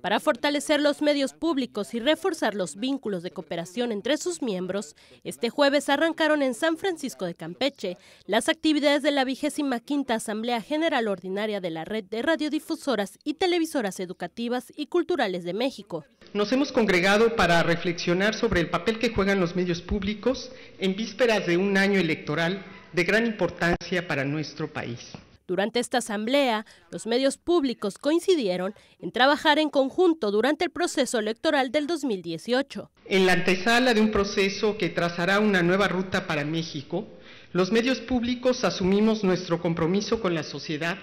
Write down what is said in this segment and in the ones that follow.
Para fortalecer los medios públicos y reforzar los vínculos de cooperación entre sus miembros, este jueves arrancaron en San Francisco de Campeche las actividades de la vigésima quinta Asamblea General Ordinaria de la Red de Radiodifusoras y Televisoras Educativas y Culturales de México. Nos hemos congregado para reflexionar sobre el papel que juegan los medios públicos en vísperas de un año electoral de gran importancia para nuestro país. Durante esta asamblea, los medios públicos coincidieron en trabajar en conjunto durante el proceso electoral del 2018. En la antesala de un proceso que trazará una nueva ruta para México, los medios públicos asumimos nuestro compromiso con la sociedad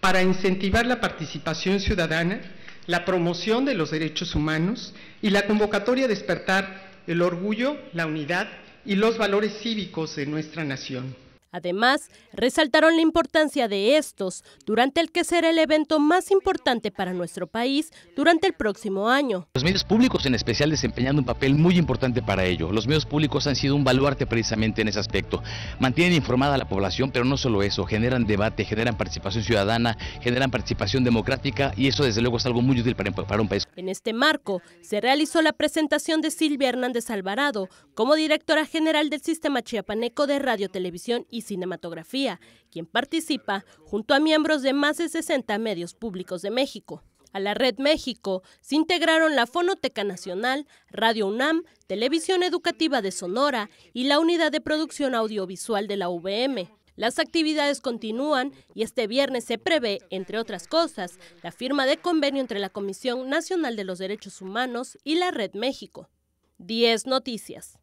para incentivar la participación ciudadana, la promoción de los derechos humanos y la convocatoria a despertar el orgullo, la unidad y los valores cívicos de nuestra nación. Además, resaltaron la importancia de estos durante el que será el evento más importante para nuestro país durante el próximo año. Los medios públicos en especial desempeñando un papel muy importante para ello. Los medios públicos han sido un baluarte precisamente en ese aspecto. Mantienen informada a la población, pero no solo eso, generan debate, generan participación ciudadana, generan participación democrática y eso desde luego es algo muy útil para, para un país. En este marco se realizó la presentación de Silvia Hernández Alvarado como directora general del Sistema Chiapaneco de Radio, Televisión y Cinematografía, quien participa junto a miembros de más de 60 medios públicos de México. A la Red México se integraron la Fonoteca Nacional, Radio UNAM, Televisión Educativa de Sonora y la Unidad de Producción Audiovisual de la UVM. Las actividades continúan y este viernes se prevé, entre otras cosas, la firma de convenio entre la Comisión Nacional de los Derechos Humanos y la Red México. 10 Noticias.